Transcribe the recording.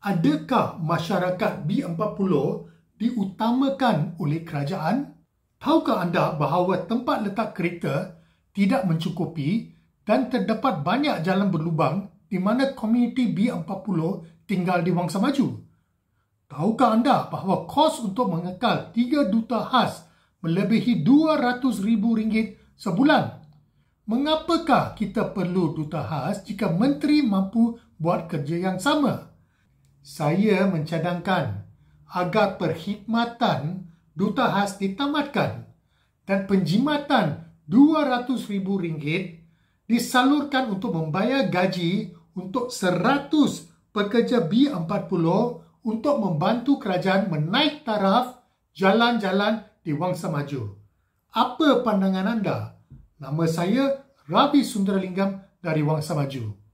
adakah masyarakat B40 diutamakan oleh kerajaan? Tahukah anda bahawa tempat letak kereta tidak mencukupi dan terdapat banyak jalan berlubang di mana komuniti B40 tinggal di Wangsa Maju? Tahukah anda bahawa kos untuk mengekal 3 duta khas melebihi RM200,000 sebulan? Mengapakah kita perlu duta khas jika menteri mampu buat kerja yang sama? saya mencadangkan agar perkhidmatan duta khas ditamatkan dan penjimatan RM200,000 disalurkan untuk membayar gaji untuk 100 pekerja B40 untuk membantu kerajaan menaik taraf jalan-jalan di Wangsa Maju. Apa pandangan anda? Nama saya Rabi Sundaralingam dari Wangsa Maju.